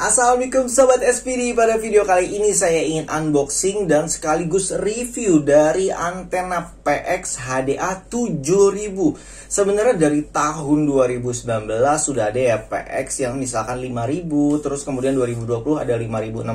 Assalamualaikum Sobat SPD, pada video kali ini saya ingin unboxing dan sekaligus review dari antena PX HDA 7000 Sebenarnya dari tahun 2019 sudah ada ya PX yang misalkan 5000 Terus kemudian 2020 ada 5600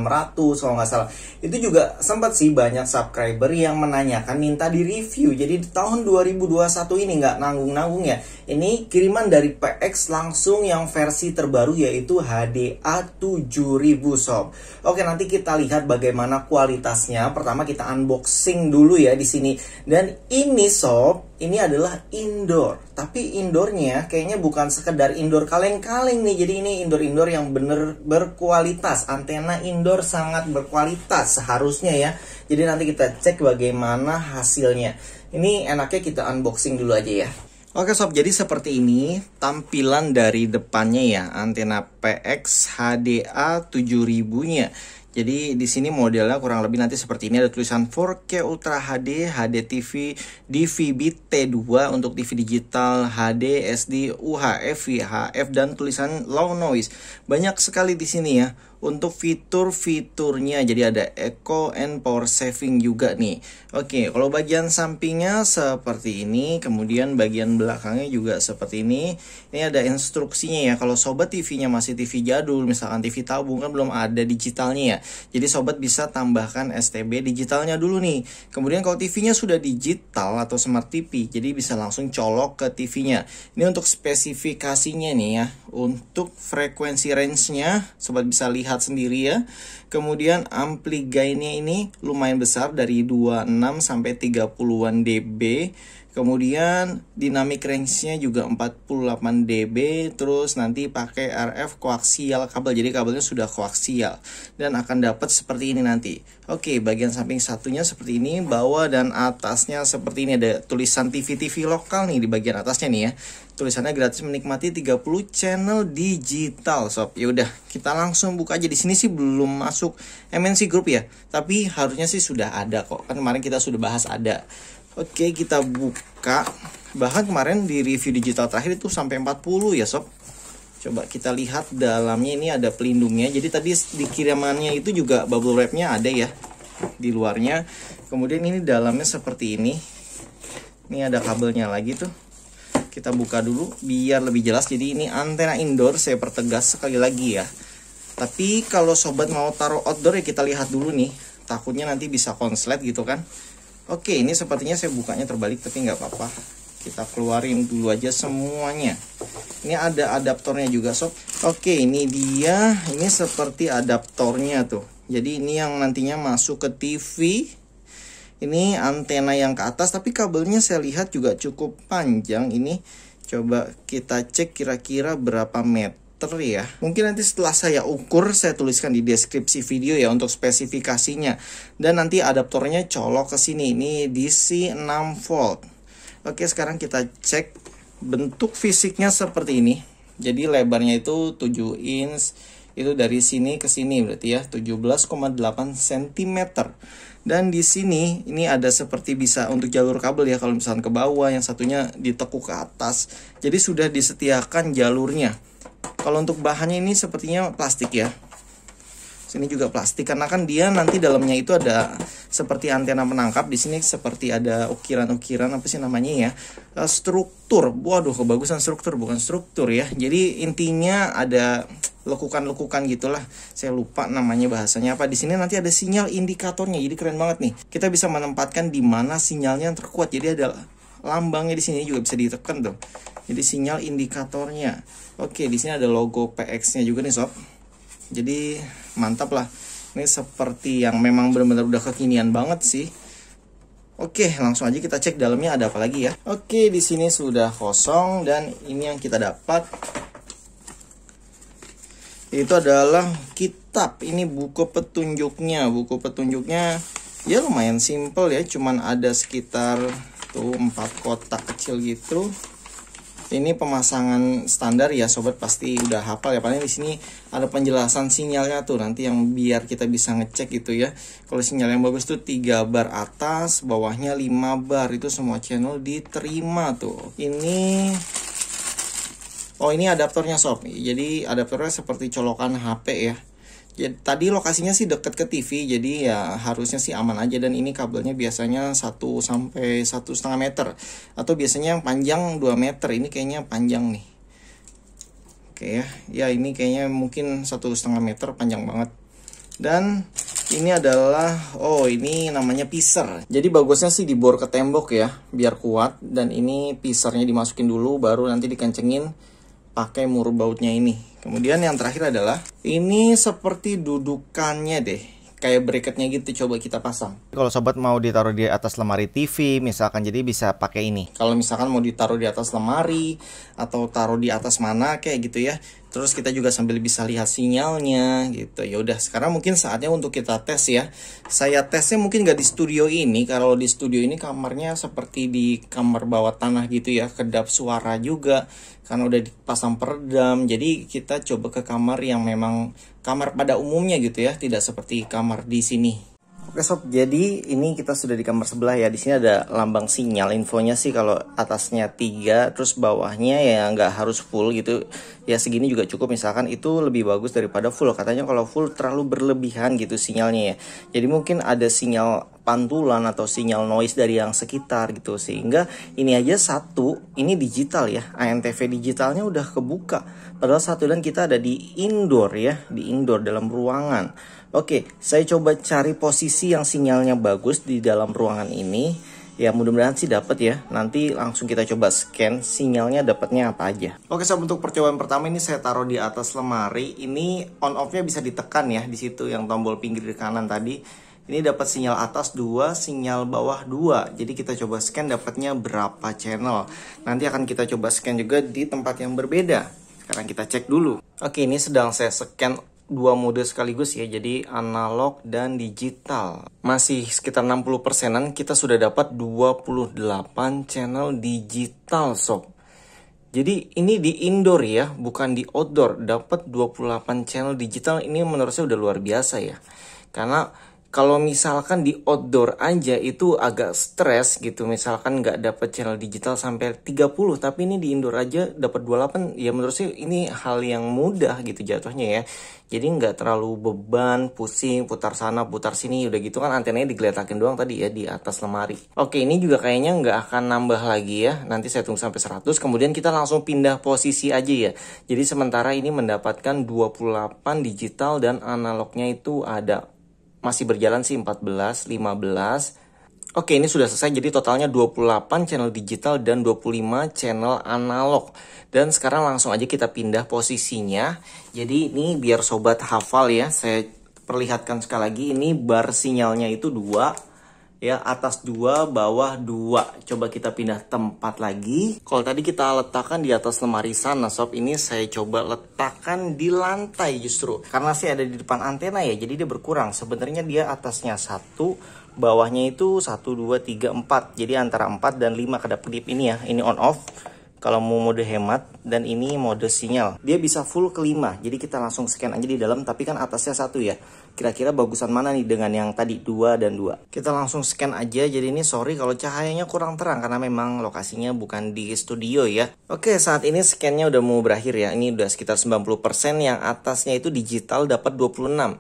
kalau nggak salah Itu juga sempat sih banyak subscriber yang menanyakan minta di review Jadi di tahun 2021 ini nggak nanggung-nanggung ya Ini kiriman dari PX langsung yang versi terbaru yaitu HDA 7000 7000 sob. Oke, nanti kita lihat bagaimana kualitasnya. Pertama kita unboxing dulu ya di sini. Dan ini sob, ini adalah indoor. Tapi indoornya kayaknya bukan sekedar indoor kaleng-kaleng nih. Jadi ini indoor-indoor yang bener berkualitas. Antena indoor sangat berkualitas seharusnya ya. Jadi nanti kita cek bagaimana hasilnya. Ini enaknya kita unboxing dulu aja ya. Oke sob, jadi seperti ini tampilan dari depannya ya, antena PX HDA 7000-nya. Jadi di sini modelnya kurang lebih nanti seperti ini ada tulisan 4K Ultra HD, HD TV, DVB T2 untuk TV digital, HD, SD, UHF, VHF dan tulisan low noise. Banyak sekali di sini ya untuk fitur-fiturnya. Jadi ada eco and power saving juga nih. Oke, kalau bagian sampingnya seperti ini, kemudian bagian belakangnya juga seperti ini. Ini ada instruksinya ya. Kalau sobat TV-nya masih TV jadul, misalkan TV tabung kan belum ada digitalnya ya. Jadi sobat bisa tambahkan STB digitalnya dulu nih. Kemudian kalau TV-nya sudah digital atau smart TV, jadi bisa langsung colok ke TV-nya. Ini untuk spesifikasinya nih ya. Untuk frekuensi range-nya sobat bisa lihat lihat sendiri ya. Kemudian ampli gainnya ini lumayan besar dari 26 sampai 30-an dB. Kemudian dynamic range-nya juga 48 dB, terus nanti pakai RF koaksial kabel. Jadi kabelnya sudah koaksial dan akan dapat seperti ini nanti. Oke, bagian samping satunya seperti ini, bawah dan atasnya seperti ini ada tulisan TV-TV lokal nih di bagian atasnya nih ya. Tulisannya gratis menikmati 30 channel digital, sob. Ya udah, kita langsung buka aja di sini sih belum masuk MNC Group ya, tapi harusnya sih sudah ada kok. Kan kemarin kita sudah bahas ada. Oke, kita buka. Bahkan kemarin di review digital terakhir itu sampai 40 ya, sob. Coba kita lihat dalamnya ini ada pelindungnya. Jadi tadi di kirimannya itu juga bubble wrapnya ada ya di luarnya. Kemudian ini dalamnya seperti ini. Ini ada kabelnya lagi tuh. Kita buka dulu biar lebih jelas. Jadi ini antena indoor saya pertegas sekali lagi ya. Tapi kalau sobat mau taruh outdoor ya kita lihat dulu nih. Takutnya nanti bisa konslet gitu kan. Oke ini sepertinya saya bukanya terbalik tapi nggak apa-apa kita keluarin dulu aja semuanya ini ada adaptornya juga sob oke ini dia ini seperti adaptornya tuh jadi ini yang nantinya masuk ke TV ini antena yang ke atas tapi kabelnya saya lihat juga cukup panjang ini coba kita cek kira-kira berapa meter ya. Mungkin nanti setelah saya ukur, saya tuliskan di deskripsi video ya untuk spesifikasinya. Dan nanti adaptornya colok ke sini. Ini DC 6 volt. Oke, sekarang kita cek bentuk fisiknya seperti ini. Jadi lebarnya itu 7 inch, itu dari sini ke sini berarti ya 17,8 cm dan di sini ini ada seperti bisa untuk jalur kabel ya kalau misalnya ke bawah yang satunya ditekuk ke atas jadi sudah disetiakan jalurnya kalau untuk bahannya ini sepertinya plastik ya. ini juga plastik karena kan dia nanti dalamnya itu ada seperti antena penangkap. Di sini seperti ada ukiran-ukiran apa sih namanya ya? Eh, struktur. Waduh, kebagusan struktur bukan struktur ya. Jadi intinya ada lekukan-lekukan gitulah. Saya lupa namanya bahasanya apa. Di sini nanti ada sinyal indikatornya. Jadi keren banget nih. Kita bisa menempatkan di mana sinyalnya yang terkuat. Jadi ada lambangnya di sini juga bisa ditekan tuh. Jadi sinyal indikatornya. Oke, di sini ada logo PX-nya juga nih sob. Jadi mantap lah. Ini seperti yang memang benar-benar udah kekinian banget sih. Oke, langsung aja kita cek dalamnya ada apa lagi ya. Oke, di sini sudah kosong dan ini yang kita dapat itu adalah kitab. Ini buku petunjuknya. Buku petunjuknya ya lumayan simple ya, cuman ada sekitar satu empat kotak kecil gitu ini pemasangan standar ya sobat pasti udah hafal ya paling di sini ada penjelasan sinyalnya tuh nanti yang biar kita bisa ngecek gitu ya kalau sinyal yang bagus tuh 3 bar atas bawahnya 5 bar itu semua channel diterima tuh ini oh ini adaptornya sob jadi adaptornya seperti colokan HP ya Ya, tadi lokasinya sih deket ke TV, jadi ya harusnya sih aman aja dan ini kabelnya biasanya 1 sampai satu setengah meter atau biasanya yang panjang 2 meter. Ini kayaknya panjang nih. Oke ya, ya ini kayaknya mungkin satu setengah meter panjang banget. Dan ini adalah oh ini namanya pisar. Jadi bagusnya sih dibor ke tembok ya, biar kuat. Dan ini pisarnya dimasukin dulu, baru nanti dikencengin pakai mur bautnya ini. Kemudian yang terakhir adalah ini seperti dudukannya deh. Kayak bracketnya gitu coba kita pasang. Kalau sobat mau ditaruh di atas lemari TV misalkan jadi bisa pakai ini. Kalau misalkan mau ditaruh di atas lemari atau taruh di atas mana kayak gitu ya. Terus kita juga sambil bisa lihat sinyalnya gitu. Ya udah, sekarang mungkin saatnya untuk kita tes ya. Saya tesnya mungkin nggak di studio ini. Kalau di studio ini kamarnya seperti di kamar bawah tanah gitu ya, kedap suara juga karena udah dipasang peredam. Jadi kita coba ke kamar yang memang kamar pada umumnya gitu ya, tidak seperti kamar di sini. Oke sob, jadi ini kita sudah di kamar sebelah ya. Di sini ada lambang sinyal. Infonya sih kalau atasnya 3 terus bawahnya ya nggak harus full gitu. Ya segini juga cukup misalkan itu lebih bagus daripada full. Katanya kalau full terlalu berlebihan gitu sinyalnya ya. Jadi mungkin ada sinyal pantulan atau sinyal noise dari yang sekitar gitu sehingga ini aja satu ini digital ya ANTV digitalnya udah kebuka padahal satu dan kita ada di indoor ya di indoor dalam ruangan Oke, saya coba cari posisi yang sinyalnya bagus di dalam ruangan ini. Ya mudah-mudahan sih dapat ya. Nanti langsung kita coba scan sinyalnya dapatnya apa aja. Oke, so untuk percobaan pertama ini saya taruh di atas lemari. Ini on off-nya bisa ditekan ya di situ yang tombol pinggir kanan tadi. Ini dapat sinyal atas 2, sinyal bawah 2. Jadi kita coba scan dapatnya berapa channel. Nanti akan kita coba scan juga di tempat yang berbeda. Sekarang kita cek dulu. Oke, ini sedang saya scan dua mode sekaligus ya, jadi analog dan digital. Masih sekitar 60 persenan kita sudah dapat 28 channel digital sob. Jadi ini di indoor ya, bukan di outdoor. Dapat 28 channel digital ini menurut saya udah luar biasa ya. Karena kalau misalkan di outdoor aja itu agak stres gitu misalkan nggak dapat channel digital sampai 30 tapi ini di indoor aja dapat 28 ya menurut sih ini hal yang mudah gitu jatuhnya ya jadi nggak terlalu beban pusing putar sana putar sini udah gitu kan antenanya digeletakin doang tadi ya di atas lemari oke ini juga kayaknya nggak akan nambah lagi ya nanti saya tunggu sampai 100 kemudian kita langsung pindah posisi aja ya jadi sementara ini mendapatkan 28 digital dan analognya itu ada masih berjalan sih 14, 15. Oke, ini sudah selesai. Jadi totalnya 28 channel digital dan 25 channel analog. Dan sekarang langsung aja kita pindah posisinya. Jadi ini biar sobat hafal ya. Saya perlihatkan sekali lagi ini bar sinyalnya itu 2 ya atas dua bawah dua coba kita pindah tempat lagi kalau tadi kita letakkan di atas lemari sana sob ini saya coba letakkan di lantai justru karena saya ada di depan antena ya jadi dia berkurang sebenarnya dia atasnya satu bawahnya itu satu dua tiga empat jadi antara empat dan lima kedap kedip ini ya ini on off kalau mau mode hemat dan ini mode sinyal dia bisa full kelima jadi kita langsung scan aja di dalam tapi kan atasnya satu ya kira-kira bagusan mana nih dengan yang tadi dua dan dua kita langsung scan aja jadi ini sorry kalau cahayanya kurang terang karena memang lokasinya bukan di studio ya oke saat ini scannya udah mau berakhir ya ini udah sekitar 90% yang atasnya itu digital dapat 26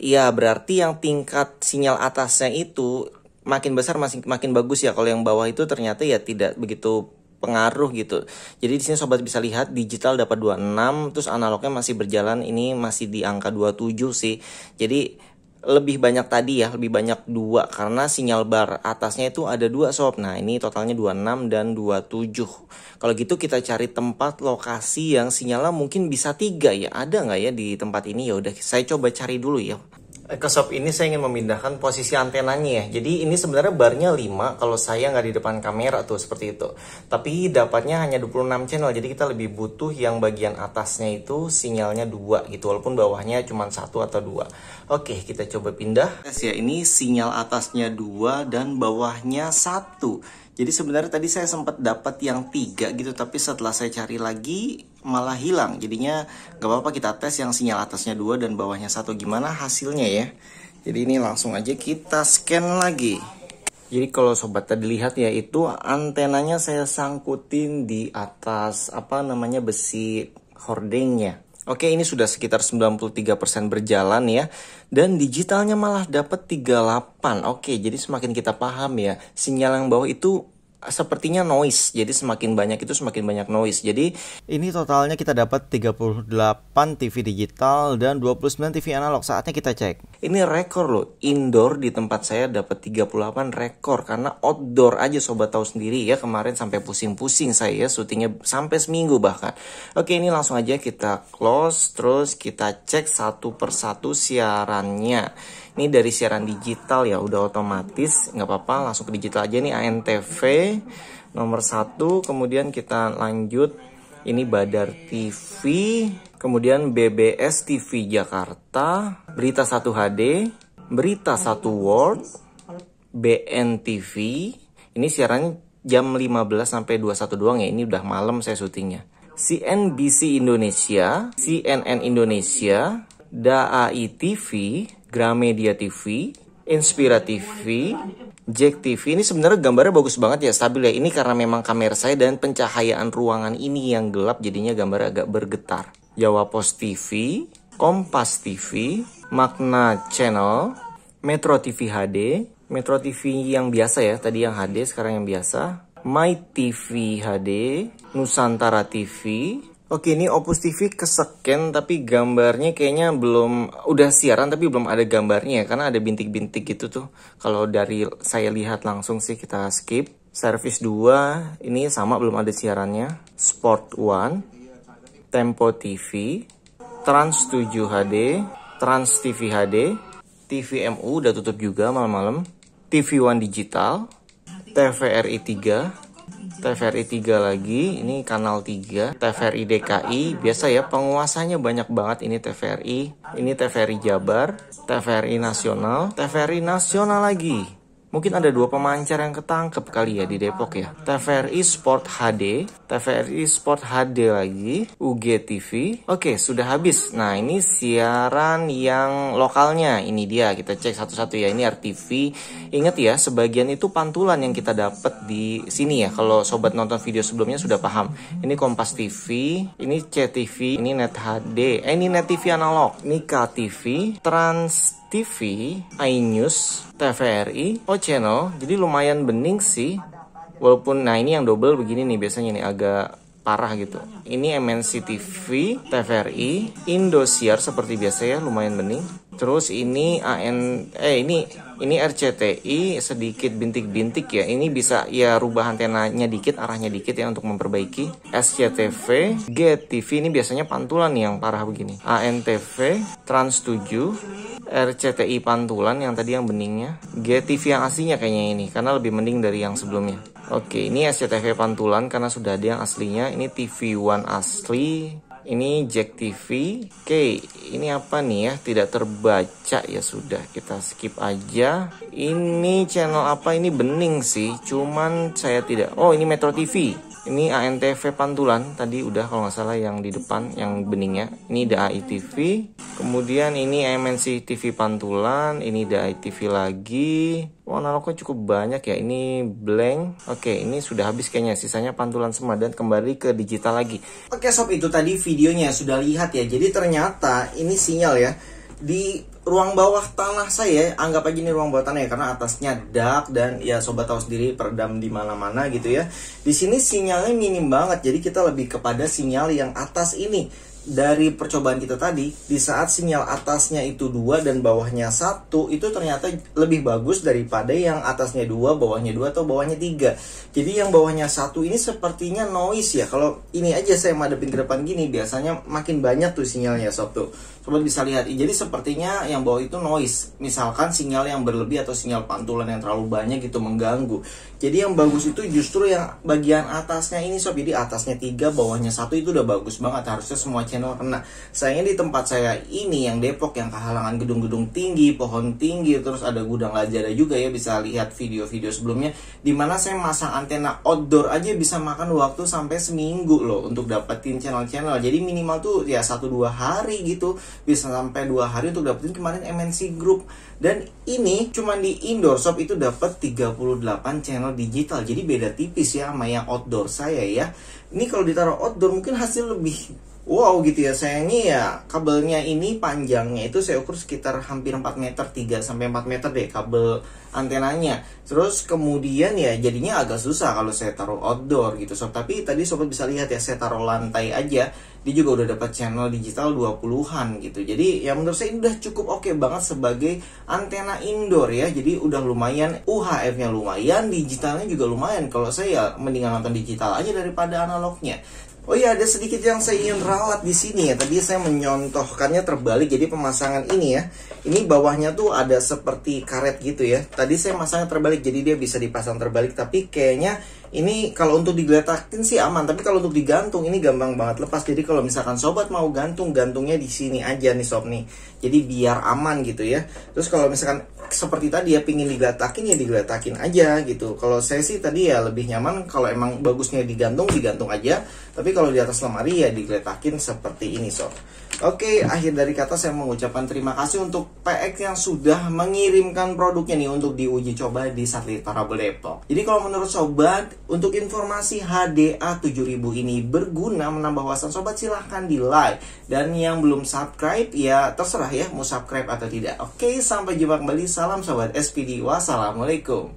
ya berarti yang tingkat sinyal atasnya itu makin besar masih makin bagus ya kalau yang bawah itu ternyata ya tidak begitu pengaruh gitu. Jadi di sini sobat bisa lihat digital dapat 26 terus analognya masih berjalan ini masih di angka 27 sih. Jadi lebih banyak tadi ya, lebih banyak dua karena sinyal bar atasnya itu ada dua sob. Nah, ini totalnya 26 dan 27. Kalau gitu kita cari tempat lokasi yang sinyalnya mungkin bisa tiga ya. Ada nggak ya di tempat ini? Ya udah saya coba cari dulu ya. Eh, ke shop ini saya ingin memindahkan posisi antenanya ya. Jadi ini sebenarnya barnya 5 kalau saya nggak di depan kamera tuh seperti itu. Tapi dapatnya hanya 26 channel jadi kita lebih butuh yang bagian atasnya itu sinyalnya dua gitu walaupun bawahnya cuma satu atau dua. Oke kita coba pindah. Ya ini sinyal atasnya dua dan bawahnya satu. Jadi sebenarnya tadi saya sempat dapat yang tiga gitu, tapi setelah saya cari lagi malah hilang. Jadinya gak apa-apa kita tes yang sinyal atasnya dua dan bawahnya satu gimana hasilnya ya. Jadi ini langsung aja kita scan lagi. Jadi kalau sobat tadi lihat ya itu antenanya saya sangkutin di atas apa namanya besi hordingnya. Oke, ini sudah sekitar 93% berjalan ya. Dan digitalnya malah dapat 38. Oke, jadi semakin kita paham ya, sinyal yang bawah itu sepertinya noise. Jadi semakin banyak itu semakin banyak noise. Jadi ini totalnya kita dapat 38 TV digital dan 29 TV analog. Saatnya kita cek. Ini rekor loh. Indoor di tempat saya dapat 38 rekor karena outdoor aja sobat tahu sendiri ya kemarin sampai pusing-pusing saya ya syutingnya sampai seminggu bahkan. Oke, ini langsung aja kita close terus kita cek satu persatu siarannya ini dari siaran digital ya udah otomatis nggak apa-apa langsung ke digital aja nih ANTV nomor satu kemudian kita lanjut ini Badar TV kemudian BBS TV Jakarta Berita 1 HD Berita 1 World BNTV ini siaran jam 15 sampai 21 doang ya ini udah malam saya syutingnya CNBC Indonesia, CNN Indonesia, DAI TV, Gramedia TV, Inspira TV, Jack TV. Ini sebenarnya gambarnya bagus banget ya, stabil ya. Ini karena memang kamera saya dan pencahayaan ruangan ini yang gelap jadinya gambarnya agak bergetar. Jawa Post TV, Kompas TV, Magna Channel, Metro TV HD, Metro TV yang biasa ya, tadi yang HD sekarang yang biasa, My TV HD, Nusantara TV, Oke ini Opus TV kesekian tapi gambarnya kayaknya belum udah siaran tapi belum ada gambarnya ya karena ada bintik-bintik gitu tuh. Kalau dari saya lihat langsung sih kita skip. Service 2 ini sama belum ada siarannya. Sport 1, Tempo TV, Trans 7 HD, Trans TV HD, TV MU udah tutup juga malam-malam, TV One Digital, TVRI 3, TVRI 3 lagi, ini kanal 3, TVRI DKI, biasa ya penguasanya banyak banget ini TVRI, ini TVRI Jabar, TVRI Nasional, TVRI Nasional lagi. Mungkin ada dua pemancar yang ketangkep kali ya di Depok ya. TVRI Sport HD, TVRI Sport HD lagi, UGTV. Oke, sudah habis. Nah, ini siaran yang lokalnya. Ini dia, kita cek satu-satu ya. Ini RTV. Ingat ya, sebagian itu pantulan yang kita dapat di sini ya. Kalau sobat nonton video sebelumnya sudah paham. Ini Kompas TV, ini CTV, ini Net HD, eh, ini Net TV analog, Nika TV, Trans TV, iNews, TVRI, O oh, Channel, jadi lumayan bening sih. Walaupun, nah ini yang double begini nih biasanya nih agak parah gitu. Ini MNC TV, TVRI, Indosiar seperti biasa ya, lumayan bening. Terus ini AN eh ini ini RCTI sedikit bintik-bintik ya. Ini bisa ya rubah antenanya dikit, arahnya dikit ya untuk memperbaiki. SCTV, GTV ini biasanya pantulan yang parah begini. ANTV, Trans 7, RCTI pantulan yang tadi yang beningnya. GTV yang aslinya kayaknya ini karena lebih mending dari yang sebelumnya. Oke, ini SCTV pantulan karena sudah ada yang aslinya. Ini TV One asli, ini Jack TV. Oke, ini apa nih ya? Tidak terbaca ya sudah. Kita skip aja. Ini channel apa? Ini bening sih. Cuman saya tidak. Oh, ini Metro TV. Ini ANTV Pantulan tadi udah kalau nggak salah yang di depan yang beningnya. Ini DAI TV. Kemudian ini MNC TV Pantulan, ini DAI TV lagi. Wah, analognya cukup banyak ya. Ini blank. Oke, ini sudah habis kayaknya. Sisanya pantulan semua dan kembali ke digital lagi. Oke, sob itu tadi videonya sudah lihat ya. Jadi ternyata ini sinyal ya di ruang bawah tanah saya anggap aja ini ruang bawah tanah ya karena atasnya dark dan ya sobat tahu sendiri peredam di mana-mana gitu ya di sini sinyalnya minim banget jadi kita lebih kepada sinyal yang atas ini dari percobaan kita tadi di saat sinyal atasnya itu dua dan bawahnya satu itu ternyata lebih bagus daripada yang atasnya dua bawahnya dua atau bawahnya tiga jadi yang bawahnya satu ini sepertinya noise ya kalau ini aja saya madepin ke depan gini biasanya makin banyak tuh sinyalnya sob tuh sobat bisa lihat jadi sepertinya yang bawah itu noise misalkan sinyal yang berlebih atau sinyal pantulan yang terlalu banyak gitu mengganggu jadi yang bagus itu justru yang bagian atasnya ini sob jadi atasnya tiga bawahnya satu itu udah bagus banget harusnya semua channel kena sayangnya di tempat saya ini yang Depok yang kehalangan gedung-gedung tinggi pohon tinggi terus ada gudang ada juga ya bisa lihat video-video sebelumnya dimana saya masang antena outdoor aja bisa makan waktu sampai seminggu loh untuk dapetin channel-channel jadi minimal tuh ya satu dua hari gitu bisa sampai dua hari untuk dapetin kemarin MNC Group dan ini cuman di indoor shop itu dapat 38 channel digital jadi beda tipis ya sama yang outdoor saya ya ini kalau ditaruh outdoor mungkin hasil lebih wow gitu ya sayangnya ya kabelnya ini panjangnya itu saya ukur sekitar hampir 4 meter 3 sampai 4 meter deh kabel antenanya terus kemudian ya jadinya agak susah kalau saya taruh outdoor gitu sob tapi tadi sobat bisa lihat ya saya taruh lantai aja dia juga udah dapat channel digital 20-an gitu jadi ya menurut saya ini udah cukup oke okay banget sebagai antena indoor ya jadi udah lumayan UHF nya lumayan digitalnya juga lumayan kalau saya ya, mendingan nonton digital aja daripada analognya Oh iya, ada sedikit yang saya ingin rawat di sini ya. Tadi saya menyontohkannya terbalik, jadi pemasangan ini ya. Ini bawahnya tuh ada seperti karet gitu ya. Tadi saya masangnya terbalik, jadi dia bisa dipasang terbalik. Tapi kayaknya ini kalau untuk digeletakin sih aman tapi kalau untuk digantung ini gampang banget lepas jadi kalau misalkan sobat mau gantung gantungnya di sini aja nih sob nih jadi biar aman gitu ya terus kalau misalkan seperti tadi ya pingin digeletakin ya digeletakin aja gitu kalau saya sih tadi ya lebih nyaman kalau emang bagusnya digantung digantung aja tapi kalau di atas lemari ya digeletakin seperti ini sob Oke, akhir dari kata saya mengucapkan terima kasih untuk PX yang sudah mengirimkan produknya nih untuk diuji coba di satelit Parabel Depok. Jadi kalau menurut sobat, untuk informasi HDA 7000 ini berguna menambah wawasan sobat silahkan di like Dan yang belum subscribe ya terserah ya mau subscribe atau tidak Oke sampai jumpa kembali salam sobat SPD wassalamualaikum